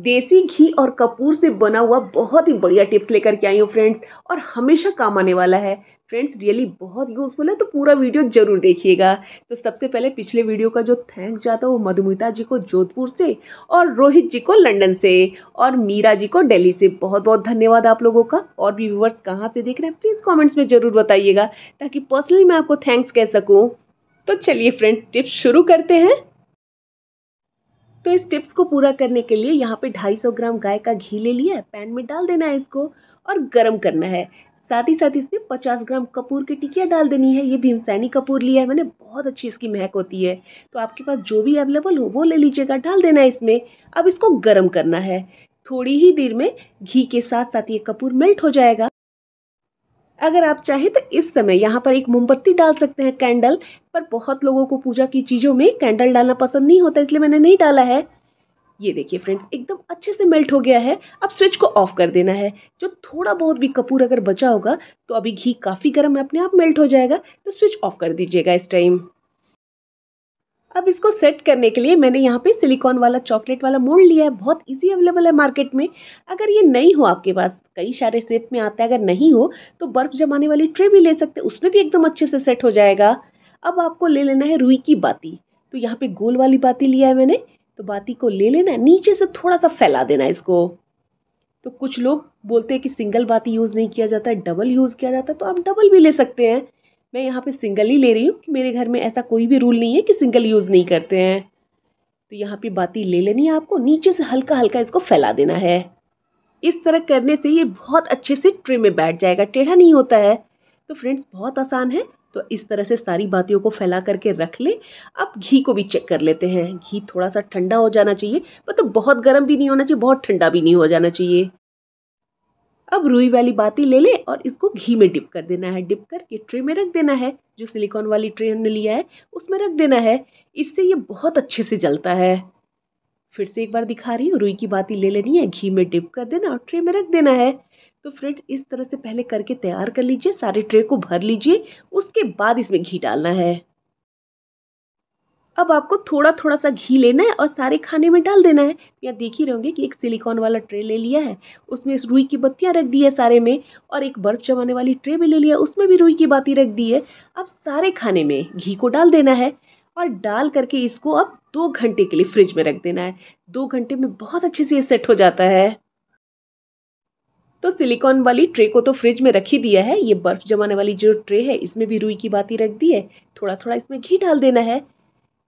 देसी घी और कपूर से बना हुआ बहुत ही बढ़िया टिप्स लेकर के आई हूँ फ्रेंड्स और हमेशा काम आने वाला है फ्रेंड्स रियली बहुत यूज़फुल है तो पूरा वीडियो जरूर देखिएगा तो सबसे पहले पिछले वीडियो का जो थैंक्स जाता है वो मधुमिता जी को जोधपुर से और रोहित जी को लंदन से और मीरा जी को दिल्ली से बहुत बहुत धन्यवाद आप लोगों का और भी व्यूवर्स कहाँ से देख रहे हैं प्लीज़ कॉमेंट्स में ज़रूर बताइएगा ताकि पर्सनली मैं आपको थैंक्स कह सकूँ तो चलिए फ्रेंड्स टिप्स शुरू करते हैं तो इस टिप्स को पूरा करने के लिए यहाँ पे 250 ग्राम गाय का घी ले लिया है पैन में डाल देना है इसको और गर्म करना है साथ ही साथ इसमें 50 ग्राम कपूर की टिकिया डाल देनी है ये भीमसैनी कपूर लिया है मैंने बहुत अच्छी इसकी महक होती है तो आपके पास जो भी अवेलेबल हो वो ले लीजिएगा डाल देना है इसमें अब इसको गर्म करना है थोड़ी ही देर में घी के साथ साथ ये कपूर मेल्ट हो जाएगा अगर आप चाहें तो इस समय यहाँ पर एक मोमबत्ती डाल सकते हैं कैंडल पर बहुत लोगों को पूजा की चीज़ों में कैंडल डालना पसंद नहीं होता इसलिए मैंने नहीं डाला है ये देखिए फ्रेंड्स एकदम अच्छे से मेल्ट हो गया है अब स्विच को ऑफ कर देना है जो थोड़ा बहुत भी कपूर अगर बचा होगा तो अभी घी काफ़ी गर्म है अपने आप मेल्ट हो जाएगा तो स्विच ऑफ कर दीजिएगा इस टाइम अब इसको सेट करने के लिए मैंने यहाँ पे सिलिकॉन वाला चॉकलेट वाला मोल्ड लिया है बहुत इजी अवेलेबल है मार्केट में अगर ये नहीं हो आपके पास कई सारे सेप में आता है अगर नहीं हो तो बर्फ़ जमाने वाली ट्रे भी ले सकते उसमें भी एकदम अच्छे से सेट हो जाएगा अब आपको ले लेना है रुई की बाती तो यहाँ पे गोल वाली बाती लिया है मैंने तो बाती को ले लेना है नीचे से थोड़ा सा फैला देना है इसको तो कुछ लोग बोलते हैं कि सिंगल बाती यूज़ नहीं किया जाता है डबल यूज़ किया जाता है तो आप डबल भी ले सकते हैं मैं यहाँ पे सिंगल ही ले रही हूँ कि मेरे घर में ऐसा कोई भी रूल नहीं है कि सिंगल यूज़ नहीं करते हैं तो यहाँ पे बाती ले लेनी है आपको नीचे से हल्का हल्का इसको फैला देना है इस तरह करने से ये बहुत अच्छे से ट्रे में बैठ जाएगा टेढ़ा नहीं होता है तो फ्रेंड्स बहुत आसान है तो इस तरह से सारी बातियों को फैला करके रख लें अब घी को भी चेक कर लेते हैं घी थोड़ा सा ठंडा हो जाना चाहिए मतलब तो बहुत गर्म भी नहीं होना चाहिए बहुत ठंडा भी नहीं हो जाना चाहिए अब रुई वाली बाती ले लें और इसको घी में डिप कर देना है डिप करके ट्रे में रख देना है जो सिलिकॉन वाली ट्रे हमने लिया है उसमें रख देना है इससे ये बहुत अच्छे से जलता है फिर से एक बार दिखा रही हूँ रुई की बाती ले लेनी है घी में डिप कर देना और ट्रे में रख देना है तो फ्रेंड्स इस तरह से पहले करके तैयार कर लीजिए सारे ट्रे को भर लीजिए उसके बाद इसमें घी डालना है अब आपको थोड़ा थोड़ा सा घी लेना है और सारे खाने में डाल देना है यहाँ देख ही रहोगे कि एक सिलिकॉन वाला ट्रे ले लिया है उसमें इस रुई की बत्तियाँ रख दी है सारे में और एक बर्फ़ जमाने वाली ट्रे भी ले लिया उसमें भी रुई की बाती रख दी है अब सारे खाने में घी को डाल देना है और डाल करके इसको अब दो घंटे के लिए फ्रिज में रख देना है दो घंटे में बहुत अच्छे से ये सेट हो जाता है तो सिलिकॉन वाली ट्रे को तो फ्रिज में रख ही दिया है ये बर्फ़ जमाने वाली जो ट्रे है इसमें भी रुई की बाती रख दी है थोड़ा थोड़ा इसमें घी डाल देना है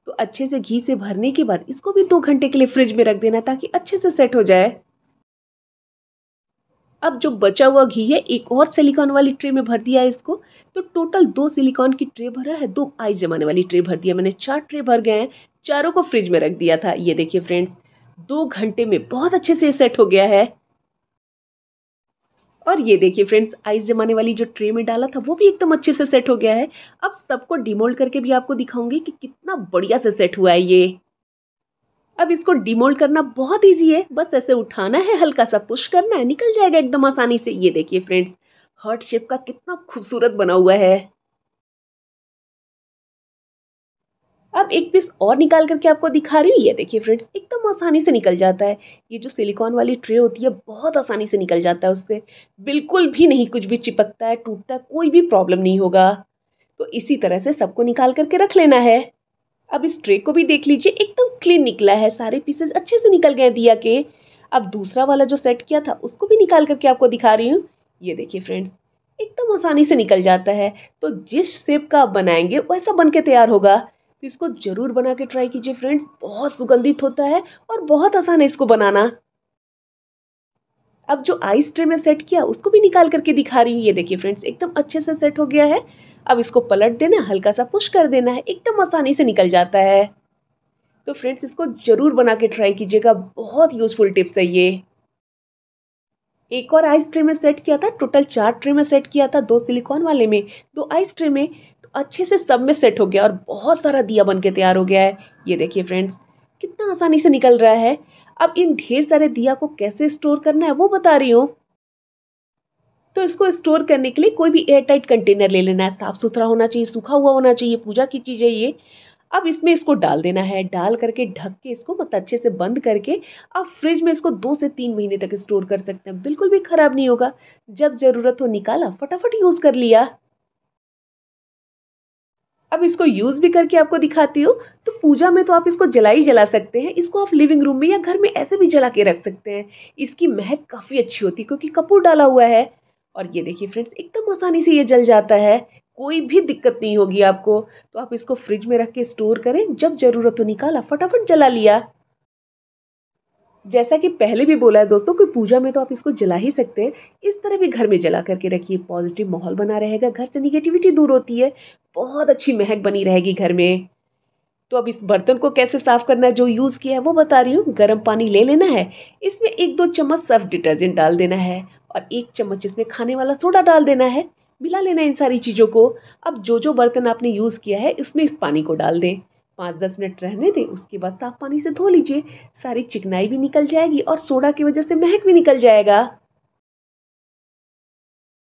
तो अच्छे से घी से भरने के बाद इसको भी दो घंटे के लिए फ्रिज में रख देना ताकि अच्छे से सेट हो जाए अब जो बचा हुआ घी है एक और सिलिकॉन वाली ट्रे में भर दिया है इसको तो टोटल दो सिलिकॉन की ट्रे भरा है दो आइस जमाने वाली ट्रे भर दिया मैंने चार ट्रे भर गए हैं चारों को फ्रिज में रख दिया था ये देखिए फ्रेंड्स दो घंटे में बहुत अच्छे से सेट हो गया है और ये देखिए फ्रेंड्स आइस जमाने वाली जो ट्रे में डाला था वो भी एकदम अच्छे से सेट हो गया है अब सबको डिमोल्ड करके भी आपको दिखाऊंगी कि कितना बढ़िया से सेट हुआ है ये अब इसको डिमोल्ड करना बहुत ईजी है बस ऐसे उठाना है हल्का सा पुश करना है निकल जाएगा एकदम आसानी से ये देखिए फ्रेंड्स हर्ट शेप का कितना खूबसूरत बना हुआ है अब एक पीस और निकाल करके आपको दिखा रही हूँ ये देखिए फ्रेंड्स एकदम आसानी से निकल जाता है ये जो सिलिकॉन वाली ट्रे होती है बहुत आसानी से निकल जाता है उससे बिल्कुल भी नहीं कुछ भी चिपकता है टूटता है कोई भी प्रॉब्लम नहीं होगा तो इसी तरह से सबको निकाल करके रख लेना है अब इस ट्रे को भी देख लीजिए एकदम क्लीन निकला है सारे पीसेज अच्छे से निकल गए दिया के अब दूसरा वाला जो सेट किया था उसको भी निकाल करके आपको दिखा रही हूँ ये देखिए फ्रेंड्स एकदम आसानी से निकल जाता है तो जिस शेप का आप बनाएंगे वैसा बन के तैयार होगा तो इसको ज़रूर बना के ट्राई कीजिए फ्रेंड्स बहुत सुगंधित होता है और बहुत आसान है इसको बनाना अब जो आइस ट्रे में सेट किया उसको भी निकाल करके दिखा रही हूँ ये देखिए फ्रेंड्स एकदम अच्छे से सेट हो गया है अब इसको पलट देना हल्का सा पुश कर देना है एकदम आसानी से निकल जाता है तो फ्रेंड्स इसको ज़रूर बना के ट्राई कीजिएगा बहुत यूज़फुल टिप्स है ये एक और आइस ट्रे में सेट किया था टोटल चार ट्रे में सेट किया था दो सिलिकॉन वाले में दो आइस ट्रे में अच्छे से सब में सेट हो गया और बहुत सारा दिया बन के तैयार हो गया है ये देखिए फ्रेंड्स कितना आसानी से निकल रहा है अब इन ढेर सारे दिया को कैसे स्टोर करना है वो बता रही हूँ तो इसको स्टोर करने के लिए कोई भी एयर टाइट कंटेनर ले लेना है साफ़ सुथरा होना चाहिए सूखा हुआ होना चाहिए पूजा की चीज़ है ये अब इसमें इसको डाल देना है डाल करके ढक के इसको मतलब अच्छे से बंद करके आप फ्रिज में इसको दो से तीन महीने तक स्टोर कर सकते हैं बिल्कुल भी ख़राब नहीं होगा जब ज़रूरत हो निकाला फटाफट यूज़ कर लिया अब इसको यूज़ भी करके आपको दिखाती हूँ तो पूजा में तो आप इसको जला ही जला सकते हैं इसको आप लिविंग रूम में या घर में ऐसे भी जला के रख सकते हैं इसकी महक काफ़ी अच्छी होती है क्योंकि कपूर डाला हुआ है और ये देखिए फ्रेंड्स एकदम आसानी से ये जल जाता है कोई भी दिक्कत नहीं होगी आपको तो आप इसको फ्रिज में रख के स्टोर करें जब ज़रूरत हो निकाला फटाफट जला लिया जैसा कि पहले भी बोला है दोस्तों कि पूजा में तो आप इसको जला ही सकते हैं इस तरह भी घर में जला करके रखिए पॉजिटिव माहौल बना रहेगा घर से निगेटिविटी दूर होती है बहुत अच्छी महक बनी रहेगी घर में तो अब इस बर्तन को कैसे साफ़ करना है जो यूज़ किया है वो बता रही हूँ गर्म पानी ले लेना है इसमें एक दो चम्मच सर्फ डिटर्जेंट डाल देना है और एक चम्मच इसमें खाने वाला सोडा डाल देना है मिला लेना इन सारी चीज़ों को अब जो जो बर्तन आपने यूज़ किया है इसमें इस पानी को डाल दें पाँच दस मिनट रहने दें उसके बाद साफ़ पानी से धो लीजिए सारी चिकनाई भी निकल जाएगी और सोडा की वजह से महक भी निकल जाएगा